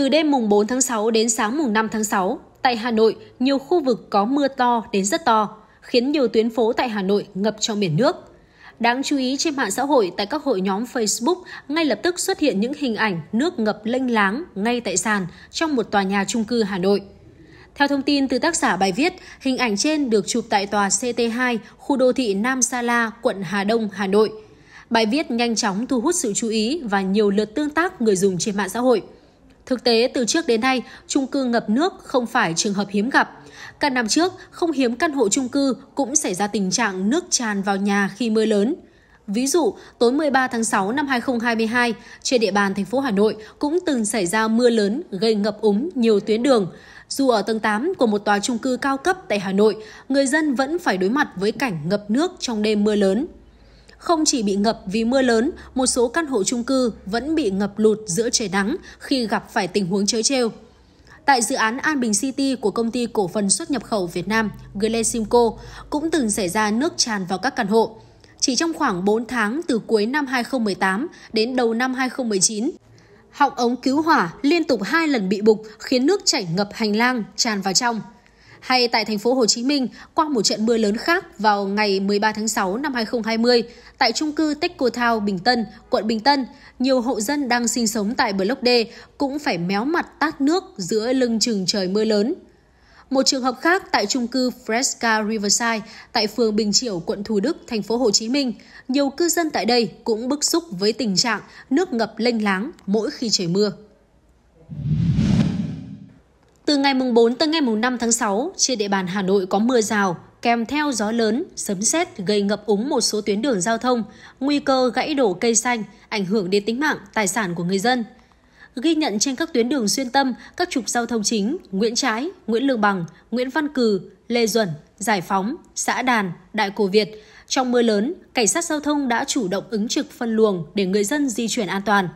Từ đêm mùng 4 tháng 6 đến sáng mùng 5 tháng 6, tại Hà Nội, nhiều khu vực có mưa to đến rất to, khiến nhiều tuyến phố tại Hà Nội ngập trong biển nước. Đáng chú ý trên mạng xã hội tại các hội nhóm Facebook ngay lập tức xuất hiện những hình ảnh nước ngập lênh láng ngay tại sàn trong một tòa nhà trung cư Hà Nội. Theo thông tin từ tác giả bài viết, hình ảnh trên được chụp tại tòa CT2, khu đô thị Nam Sa La, quận Hà Đông, Hà Nội. Bài viết nhanh chóng thu hút sự chú ý và nhiều lượt tương tác người dùng trên mạng xã hội – Thực tế, từ trước đến nay, chung cư ngập nước không phải trường hợp hiếm gặp. Cả năm trước, không hiếm căn hộ chung cư cũng xảy ra tình trạng nước tràn vào nhà khi mưa lớn. Ví dụ, tối 13 tháng 6 năm 2022, trên địa bàn thành phố Hà Nội cũng từng xảy ra mưa lớn gây ngập úng nhiều tuyến đường. Dù ở tầng 8 của một tòa trung cư cao cấp tại Hà Nội, người dân vẫn phải đối mặt với cảnh ngập nước trong đêm mưa lớn. Không chỉ bị ngập vì mưa lớn, một số căn hộ chung cư vẫn bị ngập lụt giữa trời nắng khi gặp phải tình huống chớ trêu. Tại dự án An Bình City của công ty cổ phần xuất nhập khẩu Việt Nam Glesimco cũng từng xảy ra nước tràn vào các căn hộ. Chỉ trong khoảng 4 tháng từ cuối năm 2018 đến đầu năm 2019, họng ống cứu hỏa liên tục hai lần bị bục khiến nước chảy ngập hành lang tràn vào trong hay tại thành phố Hồ Chí Minh qua một trận mưa lớn khác vào ngày 13 tháng 6 năm 2020 tại trung cư Techco Thao Bình Tân, quận Bình Tân, nhiều hộ dân đang sinh sống tại block D cũng phải méo mặt tát nước giữa lưng chừng trời mưa lớn. Một trường hợp khác tại trung cư Fresca Riverside tại phường Bình Triểu, quận Thủ Đức, thành phố Hồ Chí Minh, nhiều cư dân tại đây cũng bức xúc với tình trạng nước ngập lênh láng mỗi khi trời mưa. Từ ngày mùng 4 tới ngày mùng 5 tháng 6, trên địa bàn Hà Nội có mưa rào, kèm theo gió lớn, sấm sét gây ngập úng một số tuyến đường giao thông, nguy cơ gãy đổ cây xanh, ảnh hưởng đến tính mạng, tài sản của người dân. Ghi nhận trên các tuyến đường xuyên tâm, các trục giao thông chính Nguyễn Trãi, Nguyễn Lương Bằng, Nguyễn Văn Cừ, Lê Duẩn, Giải Phóng, Xã Đàn, Đại Cổ Việt. Trong mưa lớn, cảnh sát giao thông đã chủ động ứng trực phân luồng để người dân di chuyển an toàn.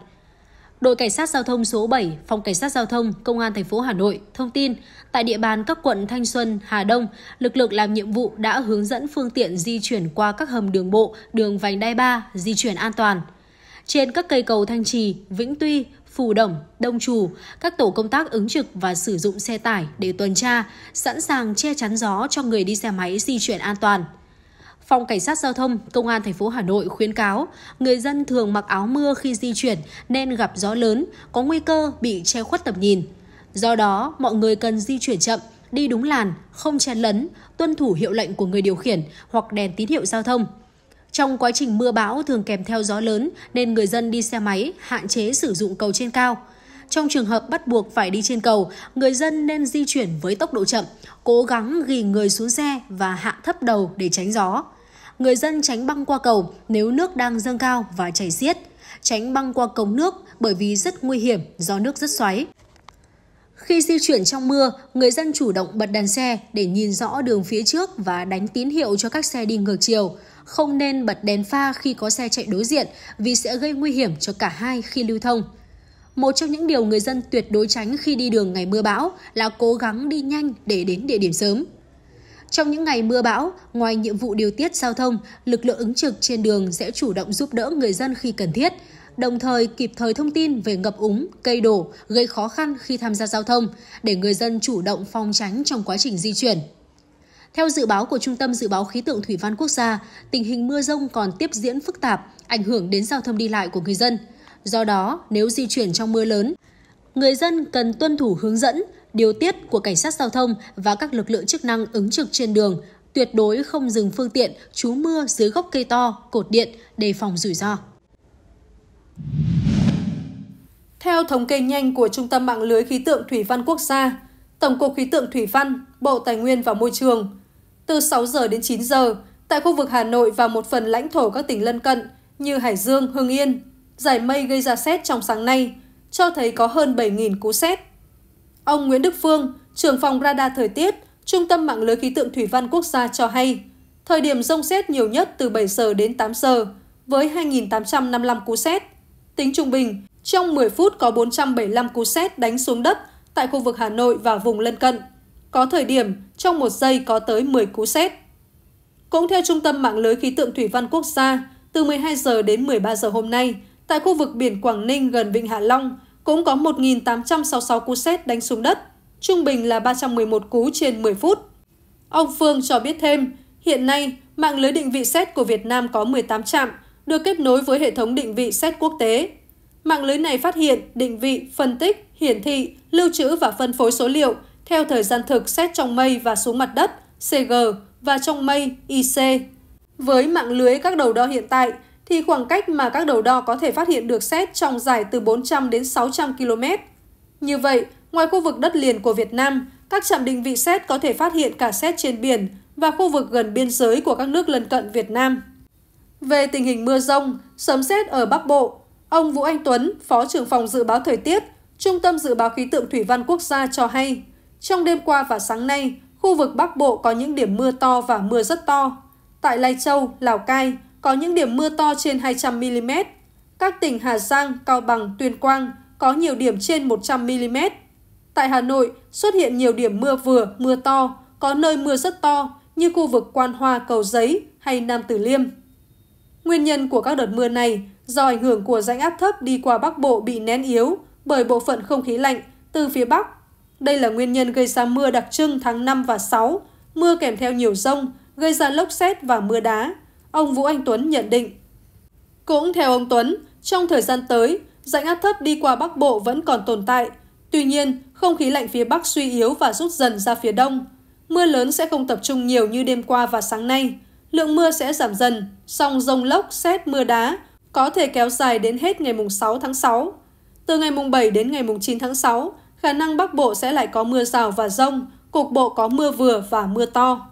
Đội Cảnh sát Giao thông số 7, Phòng Cảnh sát Giao thông, Công an thành phố Hà Nội thông tin, tại địa bàn các quận Thanh Xuân, Hà Đông, lực lượng làm nhiệm vụ đã hướng dẫn phương tiện di chuyển qua các hầm đường bộ, đường vành đai 3, di chuyển an toàn. Trên các cây cầu Thanh Trì, Vĩnh Tuy, Phù Đồng, Đông Trù, các tổ công tác ứng trực và sử dụng xe tải để tuần tra, sẵn sàng che chắn gió cho người đi xe máy di chuyển an toàn – Phòng Cảnh sát Giao thông, Công an thành phố Hà Nội khuyến cáo người dân thường mặc áo mưa khi di chuyển nên gặp gió lớn, có nguy cơ bị che khuất tầm nhìn. Do đó, mọi người cần di chuyển chậm, đi đúng làn, không chen lấn, tuân thủ hiệu lệnh của người điều khiển hoặc đèn tín hiệu giao thông. Trong quá trình mưa bão thường kèm theo gió lớn nên người dân đi xe máy hạn chế sử dụng cầu trên cao. Trong trường hợp bắt buộc phải đi trên cầu, người dân nên di chuyển với tốc độ chậm, cố gắng ghi người xuống xe và hạ thấp đầu để tránh gió người dân tránh băng qua cầu nếu nước đang dâng cao và chảy xiết, tránh băng qua cống nước bởi vì rất nguy hiểm do nước rất xoáy. Khi di chuyển trong mưa, người dân chủ động bật đèn xe để nhìn rõ đường phía trước và đánh tín hiệu cho các xe đi ngược chiều. Không nên bật đèn pha khi có xe chạy đối diện vì sẽ gây nguy hiểm cho cả hai khi lưu thông. Một trong những điều người dân tuyệt đối tránh khi đi đường ngày mưa bão là cố gắng đi nhanh để đến địa điểm sớm. Trong những ngày mưa bão, ngoài nhiệm vụ điều tiết giao thông, lực lượng ứng trực trên đường sẽ chủ động giúp đỡ người dân khi cần thiết, đồng thời kịp thời thông tin về ngập úng, cây đổ gây khó khăn khi tham gia giao thông để người dân chủ động phòng tránh trong quá trình di chuyển. Theo dự báo của Trung tâm Dự báo Khí tượng Thủy văn Quốc gia, tình hình mưa rông còn tiếp diễn phức tạp, ảnh hưởng đến giao thông đi lại của người dân. Do đó, nếu di chuyển trong mưa lớn, người dân cần tuân thủ hướng dẫn, điều tiết của cảnh sát giao thông và các lực lượng chức năng ứng trực trên đường, tuyệt đối không dừng phương tiện trú mưa dưới gốc cây to, cột điện để phòng rủi ro. Theo thống kê nhanh của Trung tâm Mạng lưới Khí tượng Thủy văn Quốc gia, Tổng cục Khí tượng Thủy văn, Bộ Tài nguyên và Môi trường, từ 6 giờ đến 9 giờ, tại khu vực Hà Nội và một phần lãnh thổ các tỉnh lân cận như Hải Dương, Hưng Yên, giải mây gây ra xét trong sáng nay, cho thấy có hơn 7.000 cú xét Ông Nguyễn Đức Phương, trưởng phòng radar thời tiết, Trung tâm mạng lưới khí tượng thủy văn quốc gia cho hay, thời điểm rông xét nhiều nhất từ 7 giờ đến 8 giờ, với 2.855 cú xét. Tính trung bình, trong 10 phút có 475 cú xét đánh xuống đất tại khu vực Hà Nội và vùng lân cận. Có thời điểm, trong một giây có tới 10 cú xét. Cũng theo Trung tâm Mạng lưới Khí tượng Thủy văn Quốc gia, từ 12 giờ đến 13 giờ hôm nay, tại khu vực biển Quảng Ninh gần Vịnh Hạ Long, cũng có 1.866 cú sét đánh xuống đất, trung bình là 311 cú trên 10 phút. Ông Phương cho biết thêm, hiện nay mạng lưới định vị sét của Việt Nam có 18 trạm, được kết nối với hệ thống định vị sét quốc tế. Mạng lưới này phát hiện, định vị, phân tích, hiển thị, lưu trữ và phân phối số liệu theo thời gian thực xét trong mây và xuống mặt đất, CG, và trong mây, IC. Với mạng lưới các đầu đo hiện tại, thì khoảng cách mà các đầu đo có thể phát hiện được xét trong dài từ 400 đến 600 km. Như vậy, ngoài khu vực đất liền của Việt Nam, các trạm định vị xét có thể phát hiện cả xét trên biển và khu vực gần biên giới của các nước lân cận Việt Nam. Về tình hình mưa rông, sấm xét ở Bắc Bộ, ông Vũ Anh Tuấn, Phó trưởng phòng dự báo thời tiết, Trung tâm Dự báo Khí tượng Thủy văn Quốc gia cho hay, trong đêm qua và sáng nay, khu vực Bắc Bộ có những điểm mưa to và mưa rất to. Tại Lai Châu, Lào Cai, có những điểm mưa to trên 200mm. Các tỉnh Hà Giang, Cao Bằng, Tuyên Quang có nhiều điểm trên 100mm. Tại Hà Nội xuất hiện nhiều điểm mưa vừa, mưa to, có nơi mưa rất to như khu vực Quan Hoa, Cầu Giấy hay Nam Tử Liêm. Nguyên nhân của các đợt mưa này do ảnh hưởng của rãnh áp thấp đi qua Bắc Bộ bị nén yếu bởi bộ phận không khí lạnh từ phía Bắc. Đây là nguyên nhân gây ra mưa đặc trưng tháng 5 và 6, mưa kèm theo nhiều rông, gây ra lốc xét và mưa đá ông Vũ Anh Tuấn nhận định. Cũng theo ông Tuấn, trong thời gian tới, rãnh áp thấp đi qua Bắc Bộ vẫn còn tồn tại. Tuy nhiên, không khí lạnh phía Bắc suy yếu và rút dần ra phía Đông. Mưa lớn sẽ không tập trung nhiều như đêm qua và sáng nay. Lượng mưa sẽ giảm dần, song rông lốc, xét mưa đá có thể kéo dài đến hết ngày 6 tháng 6. Từ ngày 7 đến ngày 9 tháng 6, khả năng Bắc Bộ sẽ lại có mưa rào và rông, cục bộ có mưa vừa và mưa to.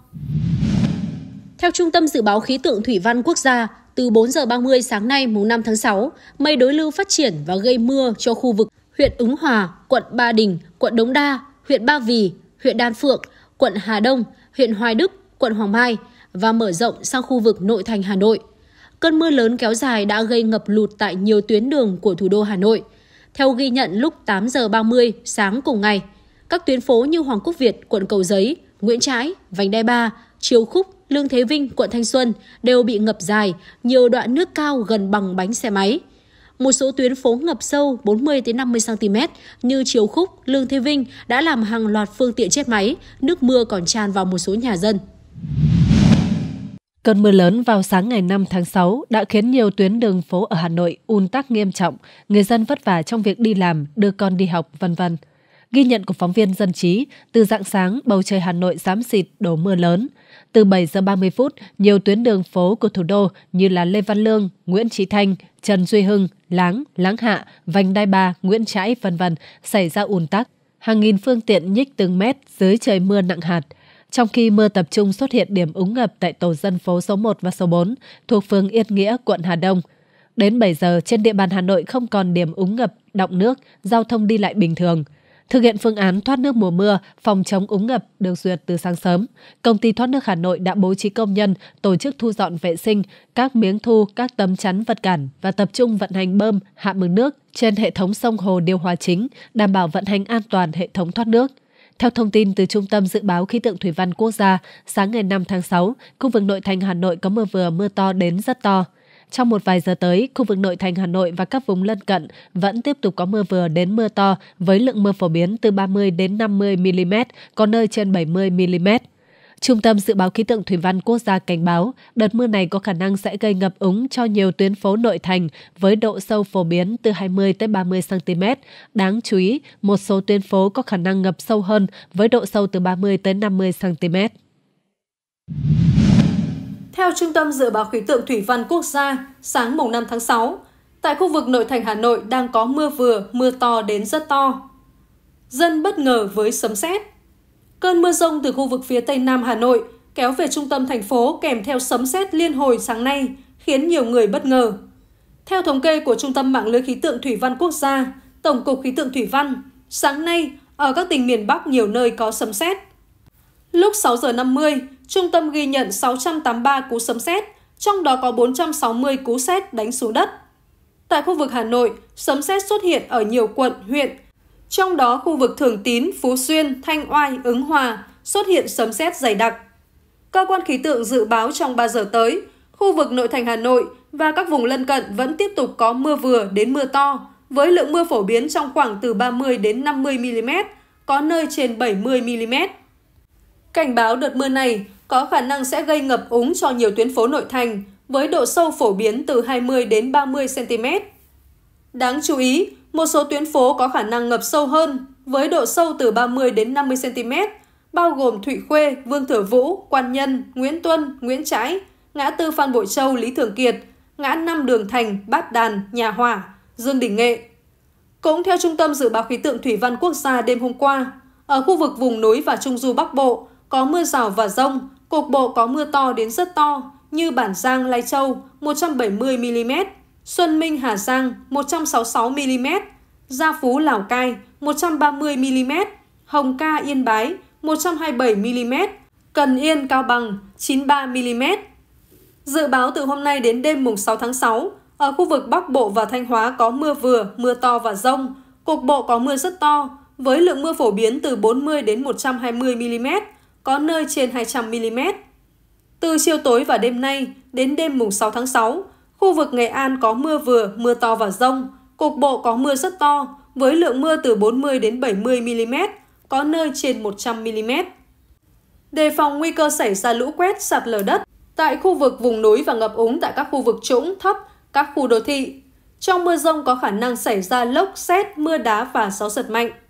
Theo Trung tâm Dự báo Khí tượng Thủy văn Quốc gia, từ 4 giờ 30 sáng nay mùng 5 tháng 6, mây đối lưu phát triển và gây mưa cho khu vực huyện Ứng Hòa, quận Ba Đình, quận Đống Đa, huyện Ba Vì, huyện Đan Phượng, quận Hà Đông, huyện Hoài Đức, quận Hoàng Mai và mở rộng sang khu vực nội thành Hà Nội. Cơn mưa lớn kéo dài đã gây ngập lụt tại nhiều tuyến đường của thủ đô Hà Nội. Theo ghi nhận lúc 8 giờ 30 sáng cùng ngày, các tuyến phố như Hoàng Quốc Việt, quận Cầu Giấy, Nguyễn Trãi, Vành Đai Ba, Chiều Khúc, Lương Thế Vinh, quận Thanh Xuân đều bị ngập dài, nhiều đoạn nước cao gần bằng bánh xe máy. Một số tuyến phố ngập sâu 40 đến 50 cm như Chiều Khúc, Lương Thế Vinh đã làm hàng loạt phương tiện chết máy, nước mưa còn tràn vào một số nhà dân. Cơn mưa lớn vào sáng ngày 5 tháng 6 đã khiến nhiều tuyến đường phố ở Hà Nội ùn tắc nghiêm trọng, người dân vất vả trong việc đi làm, đưa con đi học, vân vân. Ghi nhận của phóng viên dân trí, từ dạng sáng bầu trời Hà Nội xám xịt đổ mưa lớn. Từ 7 giờ 30 phút, nhiều tuyến đường phố của thủ đô như là Lê Văn Lương, Nguyễn Trí Thanh, Trần Duy Hưng, Láng, Láng Hạ, Vành Đai Ba, Nguyễn Trãi, vân vân xảy ra ùn tắc. Hàng nghìn phương tiện nhích từng mét dưới trời mưa nặng hạt. Trong khi mưa tập trung xuất hiện điểm úng ngập tại tổ dân phố số 1 và số 4 thuộc phường Yên Nghĩa, quận Hà Đông. Đến 7 giờ, trên địa bàn Hà Nội không còn điểm úng ngập, động nước, giao thông đi lại bình thường – Thực hiện phương án thoát nước mùa mưa, phòng chống úng ngập được duyệt từ sáng sớm. Công ty thoát nước Hà Nội đã bố trí công nhân tổ chức thu dọn vệ sinh các miếng thu, các tấm chắn vật cản và tập trung vận hành bơm, hạ mực nước trên hệ thống sông hồ điều hòa chính, đảm bảo vận hành an toàn hệ thống thoát nước. Theo thông tin từ Trung tâm Dự báo Khí tượng Thủy văn Quốc gia, sáng ngày 5 tháng 6, khu vực nội thành Hà Nội có mưa vừa mưa to đến rất to. Trong một vài giờ tới, khu vực nội thành Hà Nội và các vùng lân cận vẫn tiếp tục có mưa vừa đến mưa to với lượng mưa phổ biến từ 30 đến 50 mm, có nơi trên 70 mm. Trung tâm Dự báo Khí tượng Thủy văn Quốc gia cảnh báo, đợt mưa này có khả năng sẽ gây ngập úng cho nhiều tuyến phố nội thành với độ sâu phổ biến từ 20 tới 30 cm. Đáng chú ý, một số tuyến phố có khả năng ngập sâu hơn với độ sâu từ 30 tới 50 cm. Theo Trung tâm Dự báo Khí tượng Thủy văn Quốc gia, sáng mùng 5 tháng 6, tại khu vực nội thành Hà Nội đang có mưa vừa, mưa to đến rất to. Dân bất ngờ với sấm sét. Cơn mưa rông từ khu vực phía tây nam Hà Nội kéo về trung tâm thành phố kèm theo sấm sét liên hồi sáng nay, khiến nhiều người bất ngờ. Theo thống kê của Trung tâm Mạng lưới Khí tượng Thủy văn Quốc gia, Tổng cục Khí tượng Thủy văn, sáng nay ở các tỉnh miền Bắc nhiều nơi có sấm sét lúc 6 giờ 50, trung tâm ghi nhận 683 cú sấm sét, trong đó có 460 cú sét đánh xuống đất. Tại khu vực Hà Nội, sấm sét xuất hiện ở nhiều quận, huyện, trong đó khu vực Thường Tín, Phú Xuyên, Thanh Oai, Ứng Hòa xuất hiện sấm sét dày đặc. Cơ quan khí tượng dự báo trong 3 giờ tới, khu vực nội thành Hà Nội và các vùng lân cận vẫn tiếp tục có mưa vừa đến mưa to, với lượng mưa phổ biến trong khoảng từ 30 đến 50 mm, có nơi trên 70 mm. Cảnh báo đợt mưa này có khả năng sẽ gây ngập úng cho nhiều tuyến phố nội thành với độ sâu phổ biến từ 20 đến 30 cm. Đáng chú ý, một số tuyến phố có khả năng ngập sâu hơn với độ sâu từ 30 đến 50 cm, bao gồm Thụy Khuê, Vương Thừa Vũ, Quan Nhân, Nguyễn Tuân, Nguyễn Trãi, ngã tư Phan Bội Châu, Lý Thường Kiệt, ngã năm Đường Thành, Bát Đàn, Nhà Hỏa, Dương Đình Nghệ. Cũng theo Trung tâm Dự báo Khí tượng Thủy văn Quốc gia đêm hôm qua, ở khu vực vùng núi và Trung Du Bắc Bộ, có mưa rào và rông, cục bộ có mưa to đến rất to như Bản Giang, Lai Châu 170mm, Xuân Minh, Hà Giang 166mm, Gia Phú, Lào Cai 130mm, Hồng Ca, Yên Bái 127mm, Cần Yên, Cao Bằng 93mm. Dự báo từ hôm nay đến đêm mùng 6 tháng 6, ở khu vực Bắc Bộ và Thanh Hóa có mưa vừa, mưa to và rông, cục bộ có mưa rất to, với lượng mưa phổ biến từ 40 đến 120 mm, có nơi trên 200 mm. Từ chiều tối và đêm nay đến đêm mùng 6 tháng 6, khu vực Nghệ An có mưa vừa, mưa to và rông, cục bộ có mưa rất to với lượng mưa từ 40 đến 70 mm, có nơi trên 100 mm. Đề phòng nguy cơ xảy ra lũ quét, sạt lở đất tại khu vực vùng núi và ngập úng tại các khu vực trũng, thấp, các khu đô thị. Trong mưa rông có khả năng xảy ra lốc, xét, mưa đá và gió giật mạnh.